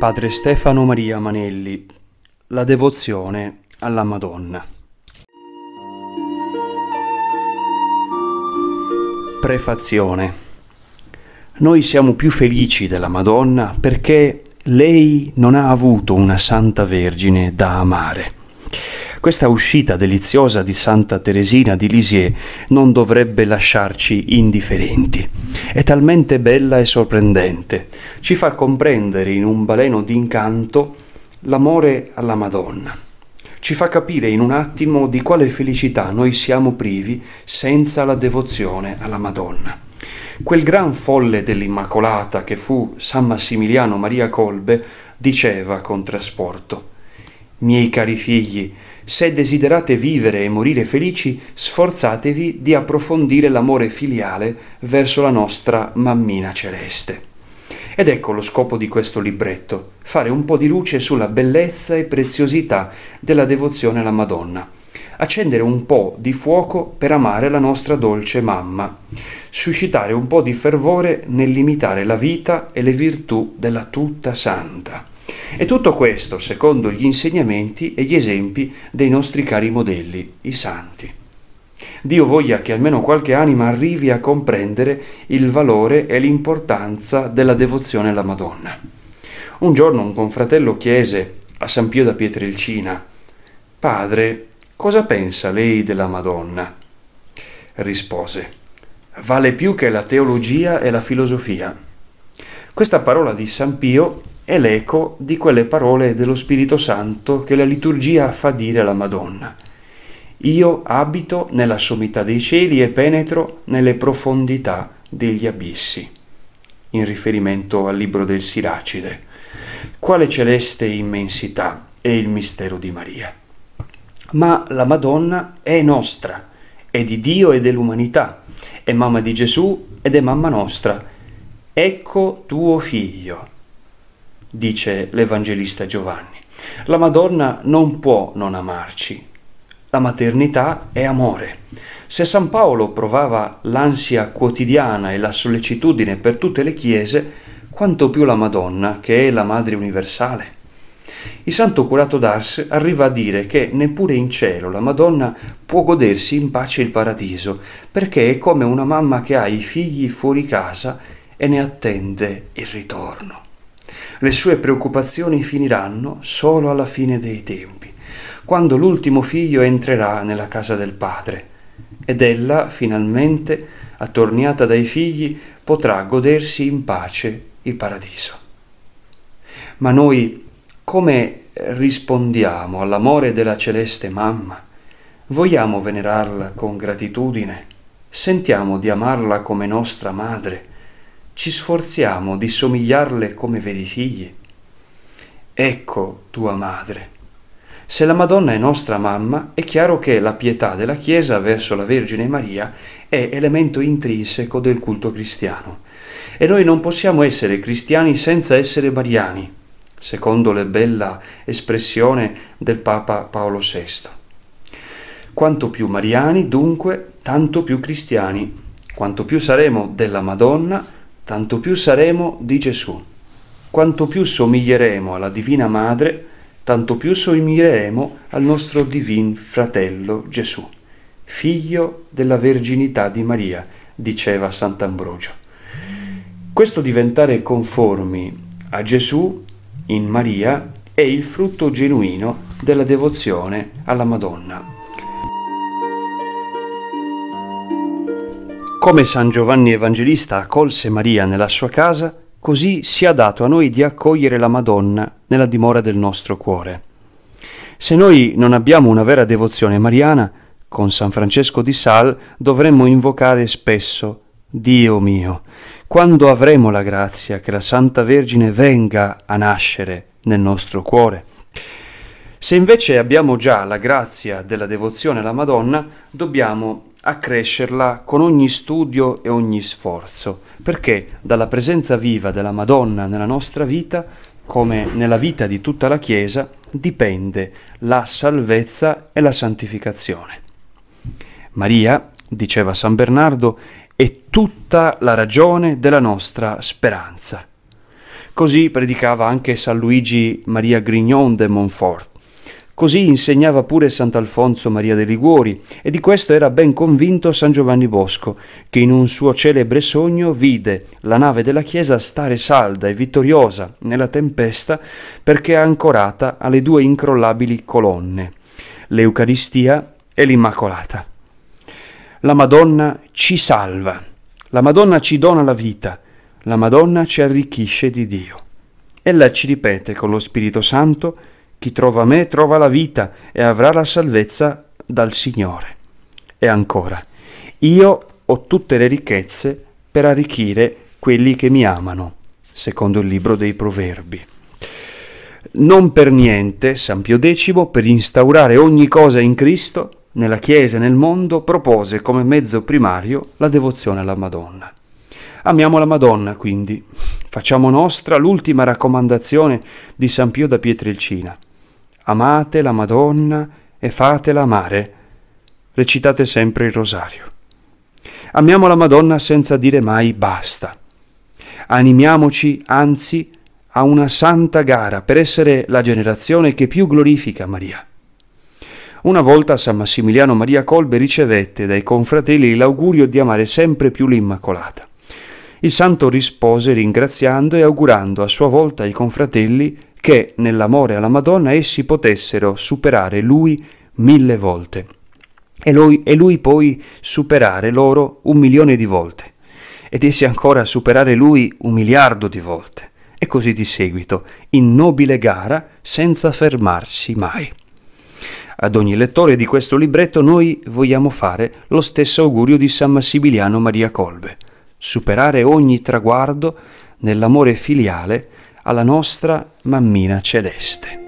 Padre Stefano Maria Manelli, la devozione alla Madonna. Prefazione. Noi siamo più felici della Madonna perché lei non ha avuto una santa vergine da amare. Questa uscita deliziosa di Santa Teresina di Lisieux non dovrebbe lasciarci indifferenti. È talmente bella e sorprendente. Ci fa comprendere in un baleno d'incanto l'amore alla Madonna. Ci fa capire in un attimo di quale felicità noi siamo privi senza la devozione alla Madonna. Quel gran folle dell'Immacolata che fu San Massimiliano Maria Colbe diceva con trasporto Miei cari figli, se desiderate vivere e morire felici, sforzatevi di approfondire l'amore filiale verso la nostra mammina celeste. Ed ecco lo scopo di questo libretto, fare un po' di luce sulla bellezza e preziosità della devozione alla Madonna, accendere un po' di fuoco per amare la nostra dolce mamma, suscitare un po' di fervore nell'imitare la vita e le virtù della tutta santa. E tutto questo secondo gli insegnamenti e gli esempi dei nostri cari modelli, i santi. Dio voglia che almeno qualche anima arrivi a comprendere il valore e l'importanza della devozione alla Madonna. Un giorno un confratello chiese a San Pio da Pietrelcina, Padre, cosa pensa lei della Madonna? Rispose, vale più che la teologia e la filosofia. Questa parola di San Pio è l'eco di quelle parole dello Spirito Santo che la liturgia fa dire alla Madonna. Io abito nella sommità dei cieli e penetro nelle profondità degli abissi, in riferimento al libro del Siracide. Quale celeste immensità è il mistero di Maria. Ma la Madonna è nostra, è di Dio e dell'umanità, è mamma di Gesù ed è mamma nostra ecco tuo figlio, dice l'Evangelista Giovanni. La Madonna non può non amarci. La maternità è amore. Se San Paolo provava l'ansia quotidiana e la sollecitudine per tutte le chiese, quanto più la Madonna, che è la Madre universale. Il santo curato d'Ars arriva a dire che neppure in cielo la Madonna può godersi in pace il paradiso, perché è come una mamma che ha i figli fuori casa e ne attende il ritorno. Le sue preoccupazioni finiranno solo alla fine dei tempi, quando l'ultimo figlio entrerà nella casa del padre, ed ella finalmente, attorniata dai figli, potrà godersi in pace il paradiso. Ma noi come rispondiamo all'amore della celeste mamma? Vogliamo venerarla con gratitudine? Sentiamo di amarla come nostra madre? ci sforziamo di somigliarle come veri figli. Ecco tua madre. Se la Madonna è nostra mamma, è chiaro che la pietà della Chiesa verso la Vergine Maria è elemento intrinseco del culto cristiano. E noi non possiamo essere cristiani senza essere mariani, secondo la bella espressione del Papa Paolo VI. Quanto più mariani, dunque, tanto più cristiani. Quanto più saremo della Madonna, tanto più saremo di Gesù. Quanto più somiglieremo alla Divina Madre, tanto più somiglieremo al nostro divin fratello Gesù, figlio della verginità di Maria, diceva Sant'Ambrogio. Questo diventare conformi a Gesù in Maria è il frutto genuino della devozione alla Madonna. Come San Giovanni Evangelista accolse Maria nella sua casa, così sia dato a noi di accogliere la Madonna nella dimora del nostro cuore. Se noi non abbiamo una vera devozione mariana, con San Francesco di Sal dovremmo invocare spesso Dio mio, quando avremo la grazia che la Santa Vergine venga a nascere nel nostro cuore? Se invece abbiamo già la grazia della devozione alla Madonna, dobbiamo accrescerla con ogni studio e ogni sforzo, perché dalla presenza viva della Madonna nella nostra vita, come nella vita di tutta la Chiesa, dipende la salvezza e la santificazione. Maria, diceva San Bernardo, è tutta la ragione della nostra speranza. Così predicava anche San Luigi Maria Grignon de Montfort, Così insegnava pure Sant'Alfonso Maria dei Liguori e di questo era ben convinto San Giovanni Bosco, che in un suo celebre sogno vide la nave della Chiesa stare salda e vittoriosa nella tempesta perché ancorata alle due incrollabili colonne, l'Eucaristia e l'Immacolata. La Madonna ci salva, la Madonna ci dona la vita, la Madonna ci arricchisce di Dio. Ella ci ripete con lo Spirito Santo, chi trova me trova la vita e avrà la salvezza dal Signore. E ancora, io ho tutte le ricchezze per arricchire quelli che mi amano, secondo il libro dei Proverbi. Non per niente San Pio X, per instaurare ogni cosa in Cristo, nella Chiesa e nel mondo, propose come mezzo primario la devozione alla Madonna. Amiamo la Madonna, quindi. Facciamo nostra l'ultima raccomandazione di San Pio da Pietrelcina amate la Madonna e fatela amare. Recitate sempre il rosario. Amiamo la Madonna senza dire mai basta. Animiamoci anzi a una santa gara per essere la generazione che più glorifica Maria. Una volta San Massimiliano Maria Colbe ricevette dai confratelli l'augurio di amare sempre più l'Immacolata. Il santo rispose ringraziando e augurando a sua volta ai confratelli che nell'amore alla Madonna essi potessero superare lui mille volte e lui, e lui poi superare loro un milione di volte ed essi ancora superare lui un miliardo di volte e così di seguito, in nobile gara senza fermarsi mai. Ad ogni lettore di questo libretto noi vogliamo fare lo stesso augurio di San Massimiliano Maria Colbe, superare ogni traguardo nell'amore filiale alla nostra mammina celeste.